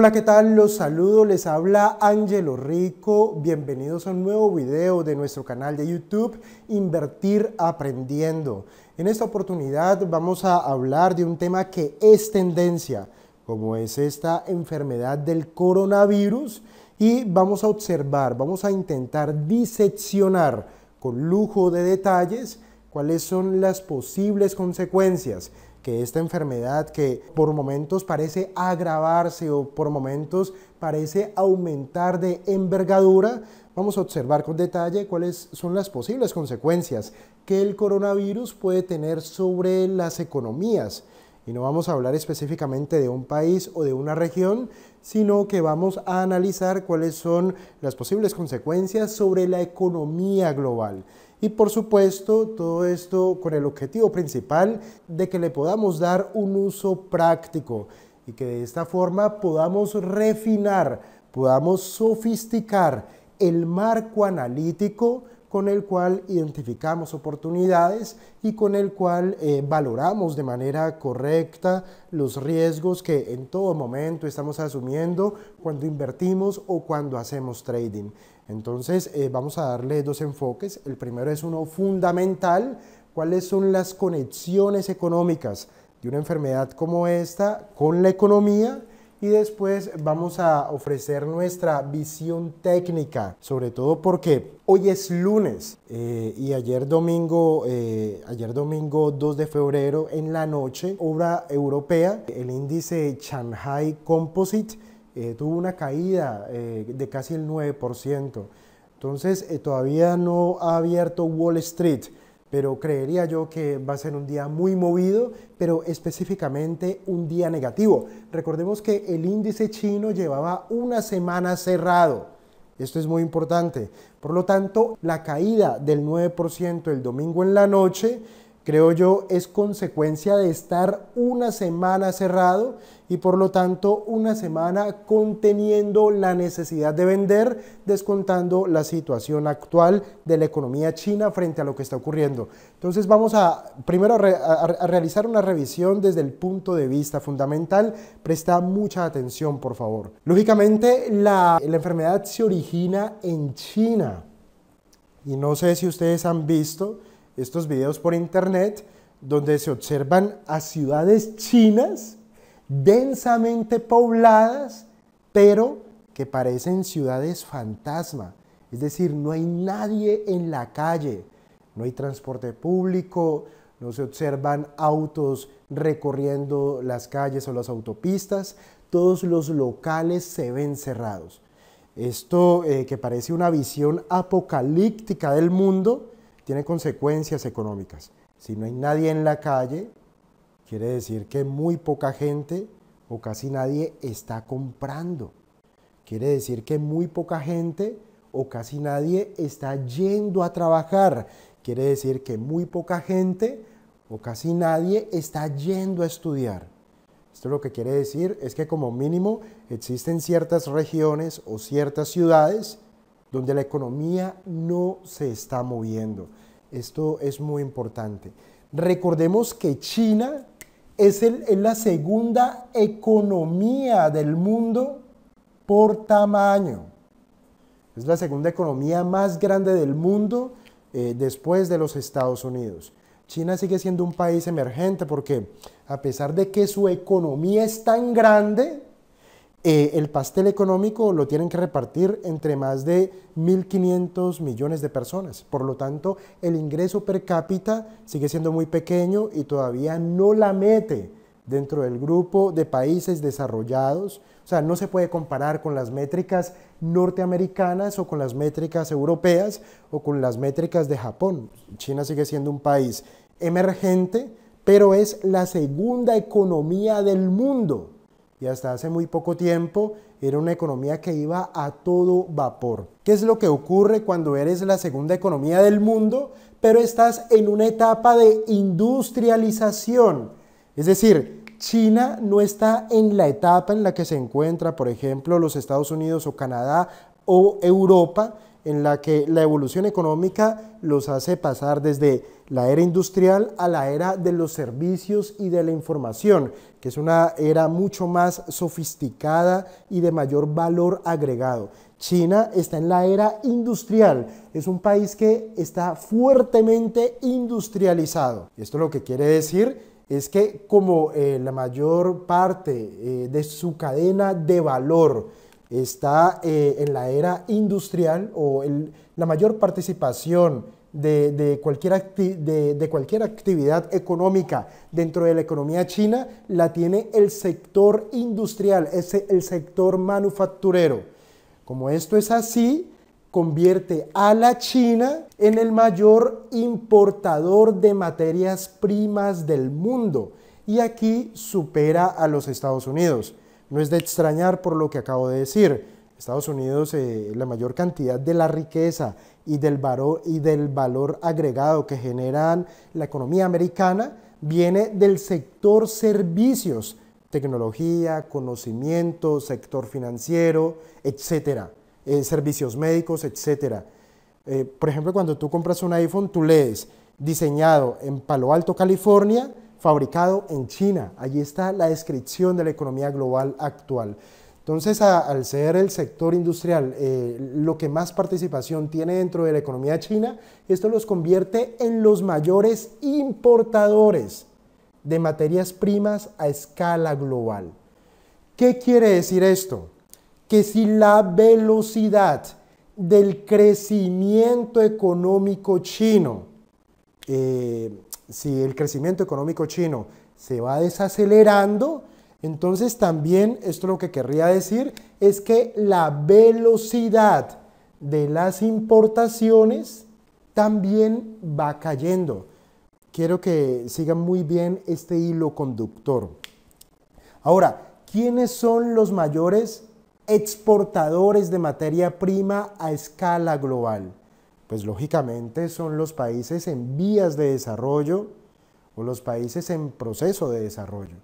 Hola, ¿qué tal? Los saludo, les habla Angelo Rico. Bienvenidos a un nuevo video de nuestro canal de YouTube, Invertir Aprendiendo. En esta oportunidad vamos a hablar de un tema que es tendencia, como es esta enfermedad del coronavirus, y vamos a observar, vamos a intentar diseccionar con lujo de detalles cuáles son las posibles consecuencias que esta enfermedad que por momentos parece agravarse o por momentos parece aumentar de envergadura, vamos a observar con detalle cuáles son las posibles consecuencias que el coronavirus puede tener sobre las economías. Y no vamos a hablar específicamente de un país o de una región, sino que vamos a analizar cuáles son las posibles consecuencias sobre la economía global. Y por supuesto, todo esto con el objetivo principal de que le podamos dar un uso práctico y que de esta forma podamos refinar, podamos sofisticar el marco analítico con el cual identificamos oportunidades y con el cual eh, valoramos de manera correcta los riesgos que en todo momento estamos asumiendo cuando invertimos o cuando hacemos trading. Entonces eh, vamos a darle dos enfoques. El primero es uno fundamental, cuáles son las conexiones económicas de una enfermedad como esta con la economía y después vamos a ofrecer nuestra visión técnica, sobre todo porque hoy es lunes eh, y ayer domingo, eh, ayer domingo 2 de febrero en la noche, obra europea, el índice Shanghai Composite eh, tuvo una caída de casi el 9%. Entonces todavía no ha abierto Wall Street pero creería yo que va a ser un día muy movido, pero específicamente un día negativo. Recordemos que el índice chino llevaba una semana cerrado. Esto es muy importante. Por lo tanto, la caída del 9% el domingo en la noche creo yo, es consecuencia de estar una semana cerrado y por lo tanto una semana conteniendo la necesidad de vender, descontando la situación actual de la economía china frente a lo que está ocurriendo. Entonces vamos a primero a, realizar una revisión desde el punto de vista fundamental. Presta mucha atención, por favor. Lógicamente, la enfermedad se origina en China. Y no sé si ustedes han visto, estos videos por internet donde se observan a ciudades chinas densamente pobladas, pero que parecen ciudades fantasma. Es decir, no hay nadie en la calle, no hay transporte público, no se observan autos recorriendo las calles o las autopistas, todos los locales se ven cerrados. Esto eh, que parece una visión apocalíptica del mundo, tiene consecuencias económicas. Si no hay nadie en la calle, quiere decir que muy poca gente o casi nadie está comprando. Quiere decir que muy poca gente o casi nadie está yendo a trabajar. Quiere decir que muy poca gente o casi nadie está yendo a estudiar. Esto lo que quiere decir es que como mínimo existen ciertas regiones o ciertas ciudades donde la economía no se está moviendo. Esto es muy importante. Recordemos que China es, la segunda economía del mundo por tamaño. Es la segunda economía más grande del mundo eh, después de los Estados Unidos. China sigue siendo un país emergente porque a pesar de que su economía es tan grande, eh, el pastel económico lo tienen que repartir entre más de 1.500 millones de personas. Por lo tanto, el ingreso per cápita sigue siendo muy pequeño y todavía no la mete dentro del grupo de países desarrollados. O sea, no se puede comparar con las métricas norteamericanas o con las métricas europeas o con las métricas de Japón. China sigue siendo un país emergente, pero es la segunda economía del mundo y hasta hace muy poco tiempo era una economía que iba a todo vapor. ¿Qué es lo que ocurre cuando eres la segunda economía del mundo, pero estás en una etapa de industrialización? Es decir, China no está en la etapa en la que se encuentra, por ejemplo, los Estados Unidos o Canadá o Europa, en la que la evolución económica los hace pasar desde la era industrial a la era de los servicios y de la información, que es una era mucho más sofisticada y de mayor valor agregado. China está en la era industrial, es un país que está fuertemente industrializado. Esto lo que quiere decir es que como eh, la mayor parte eh, de su cadena de valor, está eh, en la era industrial o la mayor participación de, cualquier actividad económica dentro de la economía china la tiene el sector industrial, es el sector manufacturero. Como esto es así, convierte a la China en el mayor importador de materias primas del mundo y aquí supera a los Estados Unidos. No es de extrañar por lo que acabo de decir. Estados Unidos, eh, la mayor cantidad de la riqueza y del, valor, y del valor agregado que generan la economía americana viene del sector servicios, tecnología, conocimiento, sector financiero, etcétera, eh, servicios médicos, etcétera. Eh, por ejemplo, cuando tú compras un iPhone, tú lees diseñado en Palo Alto, California, fabricado en China. Allí está la descripción de la economía global actual. Entonces, al ser el sector industrial eh, lo que más participación tiene dentro de la economía china, esto los convierte en los mayores importadores de materias primas a escala global. ¿Qué quiere decir esto? Que si la velocidad del crecimiento económico chino eh, si el crecimiento económico chino se va desacelerando, entonces también esto lo que querría decir es que la velocidad de las importaciones también va cayendo. Quiero que sigan muy bien este hilo conductor. Ahora, ¿quiénes son los mayores exportadores de materia prima a escala global? pues lógicamente son los países en vías de desarrollo o los países en proceso de desarrollo,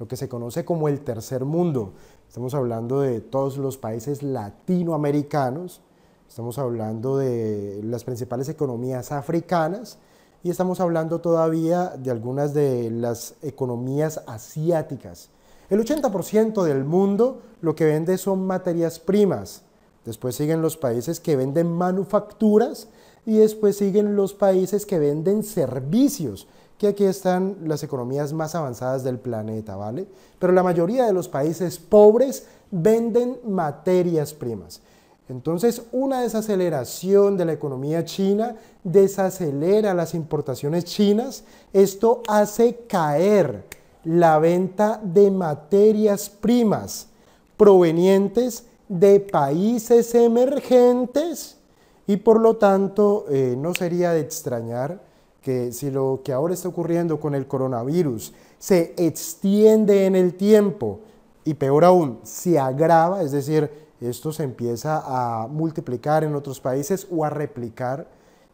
lo que se conoce como el tercer mundo. Estamos hablando de todos los países latinoamericanos, estamos hablando de las principales economías africanas y estamos hablando todavía de algunas de las economías asiáticas. El 80% del mundo lo que vende son materias primas, Después siguen los países que venden manufacturas y después siguen los países que venden servicios, que aquí están las economías más avanzadas del planeta, ¿vale? Pero la mayoría de los países pobres venden materias primas. Entonces, una desaceleración de la economía china desacelera las importaciones chinas. Esto hace caer la venta de materias primas provenientes de países emergentes y por lo tanto eh, no sería de extrañar que si lo que ahora está ocurriendo con el coronavirus se extiende en el tiempo y peor aún, se agrava, es decir, esto se empieza a multiplicar en otros países o a replicar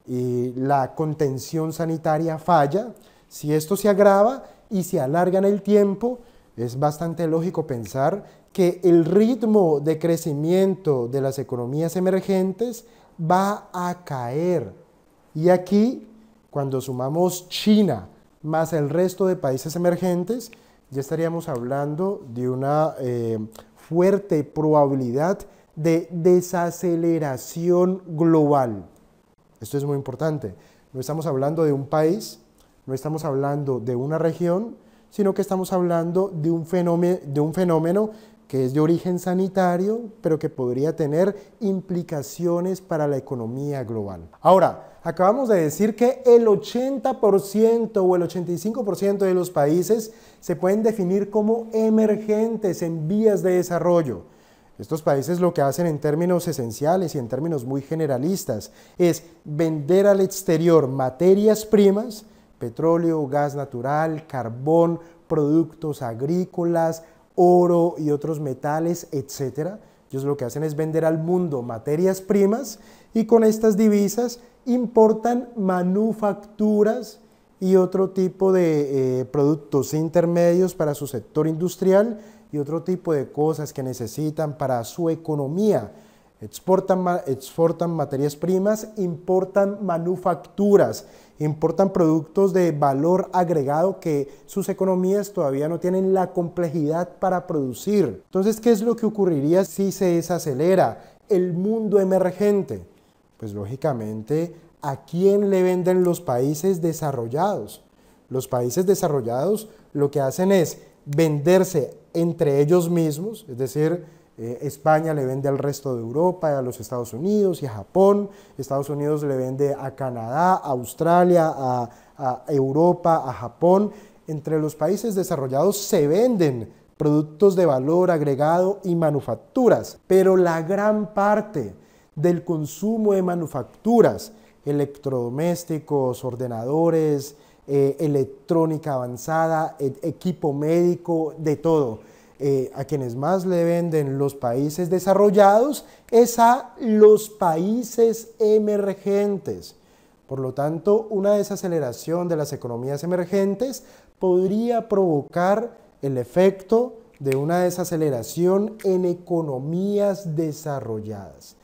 y la contención sanitaria falla, si esto se agrava y se alarga en el tiempo, es bastante lógico pensar que el ritmo de crecimiento de las economías emergentes va a caer. Y aquí, cuando sumamos China más el resto de países emergentes, ya estaríamos hablando de una eh, fuerte probabilidad de desaceleración global. Esto es muy importante. No estamos hablando de un país, no estamos hablando de una región, sino que estamos hablando de un fenómeno, de un fenómeno que es de origen sanitario, pero que podría tener implicaciones para la economía global. Ahora, acabamos de decir que el 80% o el 85% de los países se pueden definir como emergentes en vías de desarrollo. Estos países lo que hacen en términos esenciales y en términos muy generalistas es vender al exterior materias primas, petróleo, gas natural, carbón, productos agrícolas, oro y otros metales, etc. Ellos lo que hacen es vender al mundo materias primas y con estas divisas importan manufacturas y otro tipo de eh, productos intermedios para su sector industrial y otro tipo de cosas que necesitan para su economía. Exportan, exportan materias primas, importan manufacturas Importan productos de valor agregado que sus economías todavía no tienen la complejidad para producir. Entonces, ¿qué es lo que ocurriría si se desacelera el mundo emergente? Pues lógicamente, ¿a quién le venden los países desarrollados? Los países desarrollados lo que hacen es venderse entre ellos mismos, es decir, eh, España le vende al resto de Europa, a los Estados Unidos y a Japón. Estados Unidos le vende a Canadá, a Australia, a, Europa, a Japón. Entre los países desarrollados se venden productos de valor agregado y manufacturas, pero la gran parte del consumo de manufacturas, electrodomésticos, ordenadores, eh, electrónica avanzada, e-, equipo médico, de todo eh, a quienes más le venden los países desarrollados es a los países emergentes. Por lo tanto, una desaceleración de las economías emergentes podría provocar el efecto de una desaceleración en economías desarrolladas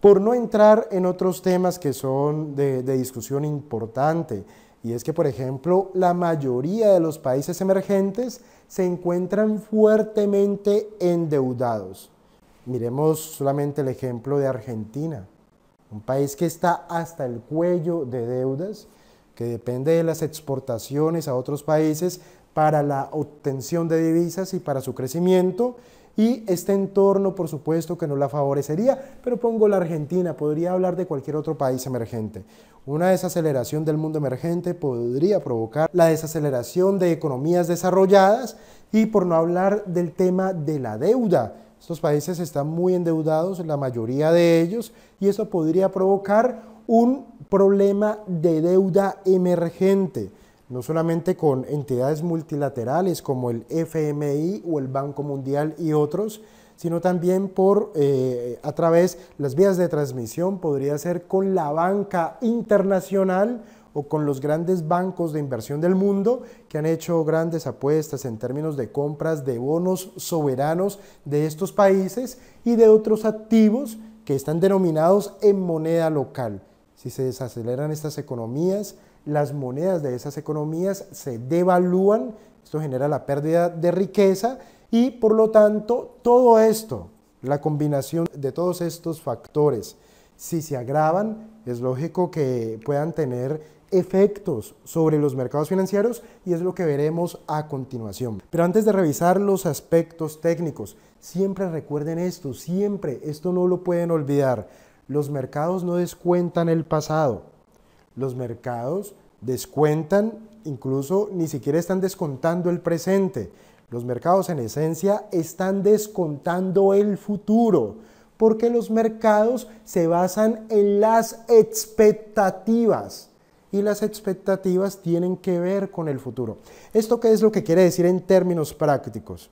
por no entrar en otros temas que son de, discusión importante. Y es que, por ejemplo, la mayoría de los países emergentes se encuentran fuertemente endeudados. Miremos solamente el ejemplo de Argentina, un país que está hasta el cuello de deudas, que depende de las exportaciones a otros países para la obtención de divisas y para su crecimiento, y este entorno, por supuesto, que no la favorecería, pero pongo la Argentina, podría hablar de cualquier otro país emergente. Una desaceleración del mundo emergente podría provocar la desaceleración de economías desarrolladas y por no hablar del tema de la deuda. Estos países están muy endeudados, la mayoría de ellos, y eso podría provocar un problema de deuda emergente no solamente con entidades multilaterales como el FMI o el Banco Mundial y otros, sino también por, eh, a través de las vías de transmisión, podría ser con la banca internacional o con los grandes bancos de inversión del mundo que han hecho grandes apuestas en términos de compras de bonos soberanos de estos países y de otros activos que están denominados en moneda local. Si se desaceleran estas economías, las monedas de esas economías se devalúan, esto genera la pérdida de riqueza y por lo tanto todo esto, la combinación de todos estos factores, si se agravan, es lógico que puedan tener efectos sobre los mercados financieros y es lo que veremos a continuación. Pero antes de revisar los aspectos técnicos, siempre recuerden esto, siempre, esto no lo pueden olvidar. Los mercados no descuentan el pasado. Los mercados descuentan, incluso ni siquiera están descontando el presente. Los mercados en esencia están descontando el futuro, porque los mercados se basan en las expectativas y las expectativas tienen que ver con el futuro. ¿Esto qué es lo que quiere decir en términos prácticos?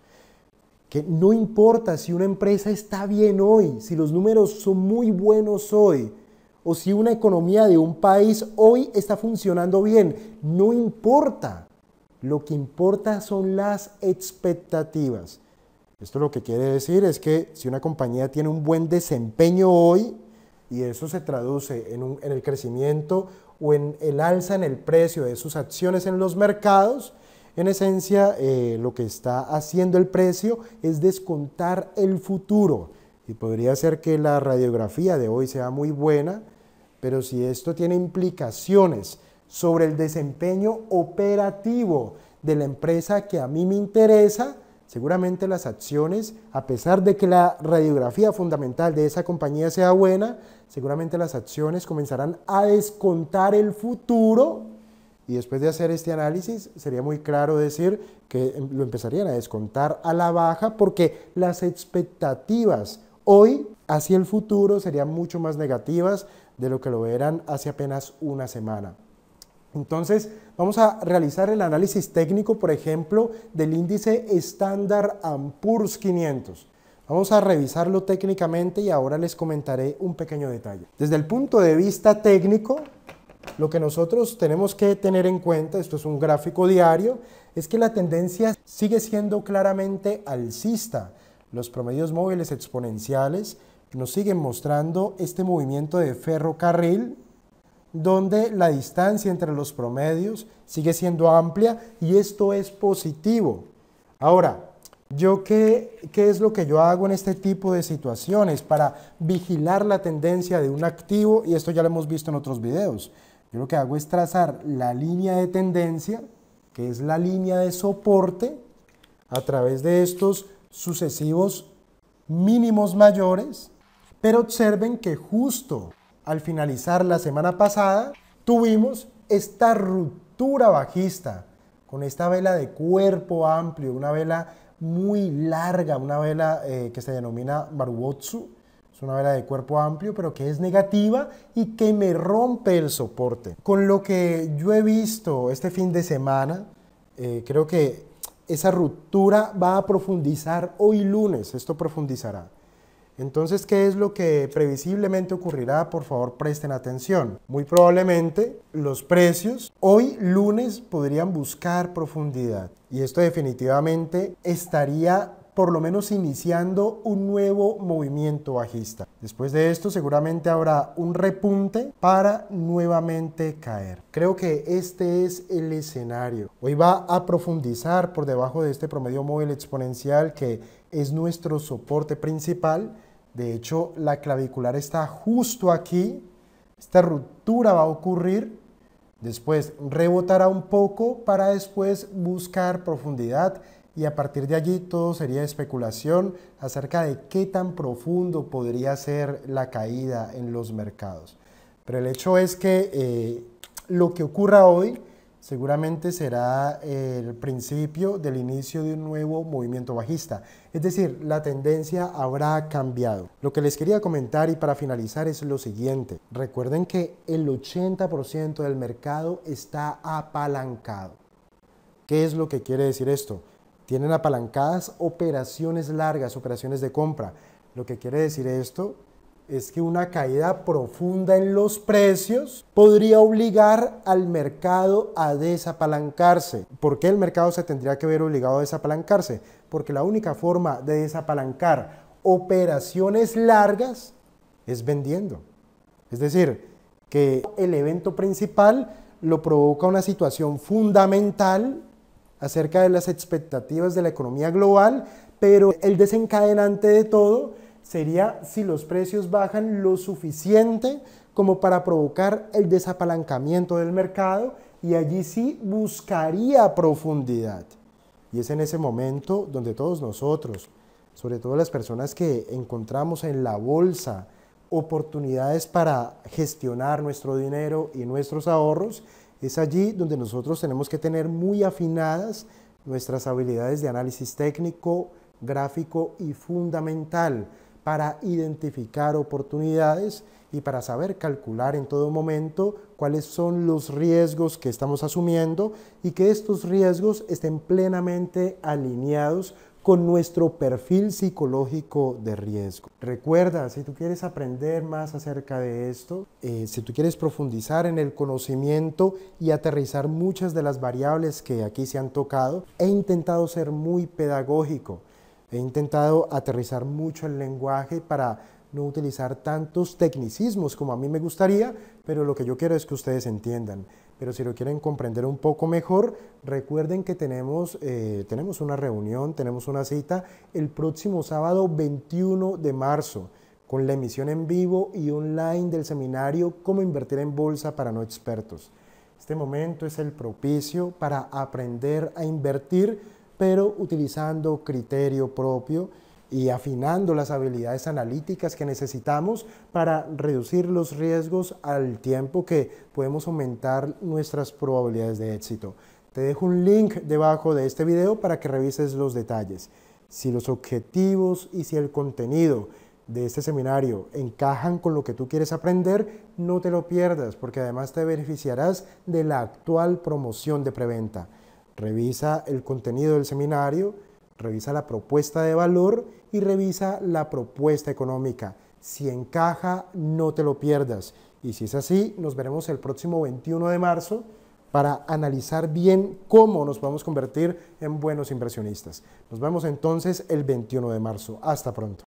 no importa si una empresa está bien hoy, si los números son muy buenos hoy, o si una economía de un país hoy está funcionando bien, no importa. Lo que importa son las expectativas. Esto lo que quiere decir es que si una compañía tiene un buen desempeño hoy, y eso se traduce en el crecimiento o en el alza en el precio de sus acciones en los mercados, en esencia, eh, lo que está haciendo el precio es descontar el futuro. Y podría ser que la radiografía de hoy sea muy buena, pero si esto tiene implicaciones sobre el desempeño operativo de la empresa que a mí me interesa, seguramente las acciones, a pesar de que la radiografía fundamental de esa compañía sea buena, seguramente las acciones comenzarán a descontar el futuro y después de hacer este análisis, sería muy claro decir que lo empezarían a descontar a la baja porque las expectativas hoy hacia el futuro serían mucho más negativas de lo que lo eran hace apenas una semana. Entonces, vamos a realizar el análisis técnico, por ejemplo, del índice estándar Ampurs 500. Vamos a revisarlo técnicamente y ahora les comentaré un pequeño detalle. Desde el punto de vista técnico, lo que nosotros tenemos que tener en cuenta, esto es un gráfico diario, es que la tendencia sigue siendo claramente alcista. Los promedios móviles exponenciales nos siguen mostrando este movimiento de ferrocarril donde la distancia entre los promedios sigue siendo amplia y esto es positivo. Ahora, ¿yo qué, qué es lo que yo hago en este tipo de situaciones para vigilar la tendencia de un activo? Y esto ya lo hemos visto en otros videos lo que hago es trazar la línea de tendencia, que es la línea de soporte, a través de estos sucesivos mínimos mayores, pero observen que justo al finalizar la semana pasada tuvimos esta ruptura bajista con esta vela de cuerpo amplio, una vela muy larga, una vela eh, que se denomina Marubotsu, es una vela de cuerpo amplio, pero que es negativa y que me rompe el soporte. Con lo que yo he visto este fin de semana, eh, creo que esa ruptura va a profundizar hoy lunes, esto profundizará. Entonces, ¿qué es lo que previsiblemente ocurrirá? Por favor, presten atención. Muy probablemente los precios hoy lunes podrían buscar profundidad y esto definitivamente estaría por lo menos iniciando un nuevo movimiento bajista. Después de esto seguramente habrá un repunte para nuevamente caer. Creo que este es el escenario. Hoy va a profundizar por debajo de este promedio móvil exponencial que es nuestro soporte principal. De hecho, la clavicular está justo aquí. Esta ruptura va a ocurrir Después rebotará un poco para después buscar profundidad y a partir de allí todo sería especulación acerca de qué tan profundo podría ser la caída en los mercados. Pero el hecho es que eh, lo que ocurra hoy seguramente será eh, el principio del inicio de un nuevo movimiento bajista. Es decir, la tendencia habrá cambiado. Lo que les quería comentar y para finalizar es lo siguiente. Recuerden que el 80% del mercado está apalancado. ¿Qué es lo que quiere decir esto? tienen apalancadas operaciones largas, operaciones de compra. Lo que quiere decir esto es que una caída profunda en los precios podría obligar al mercado a desapalancarse. ¿Por qué el mercado se tendría que ver obligado a desapalancarse? Porque la única forma de desapalancar operaciones largas es vendiendo. Es decir, que el evento principal lo provoca una situación fundamental acerca de las expectativas de la economía global, pero el desencadenante de todo sería si los precios bajan lo suficiente como para provocar el desapalancamiento del mercado y allí sí buscaría profundidad. Y es en ese momento donde todos nosotros, sobre todo las personas que encontramos en la bolsa oportunidades para gestionar nuestro dinero y nuestros ahorros, es allí donde nosotros tenemos que tener muy afinadas nuestras habilidades de análisis técnico, gráfico y fundamental para identificar oportunidades y para saber calcular en todo momento cuáles son los riesgos que estamos asumiendo y que estos riesgos estén plenamente alineados con nuestro perfil psicológico de riesgo. Recuerda, si tú quieres aprender más acerca de esto, eh, si tú quieres profundizar en el conocimiento y aterrizar muchas de las variables que aquí se han tocado, he intentado ser muy pedagógico, he intentado aterrizar mucho el lenguaje para no utilizar tantos tecnicismos como a mí me gustaría, pero lo que yo quiero es que ustedes entiendan pero si lo quieren comprender un poco mejor, recuerden que tenemos, eh, tenemos una reunión, tenemos una cita el próximo sábado 21 de marzo con la emisión en vivo y online del seminario Cómo invertir en bolsa para no expertos. Este momento es el propicio para aprender a invertir, pero utilizando criterio propio y afinando las habilidades analíticas que necesitamos para reducir los riesgos al tiempo que podemos aumentar nuestras probabilidades de éxito. Te dejo un link debajo de este video para que revises los detalles. Si los objetivos y si el contenido de este seminario encajan con lo que tú quieres aprender, no te lo pierdas porque además te beneficiarás de la actual promoción de preventa. Revisa el contenido del seminario, Revisa la propuesta de valor y revisa la propuesta económica. Si encaja, no te lo pierdas. Y si es así, nos veremos el próximo 21 de marzo para analizar bien cómo nos podemos convertir en buenos inversionistas. Nos vemos entonces el 21 de marzo. Hasta pronto.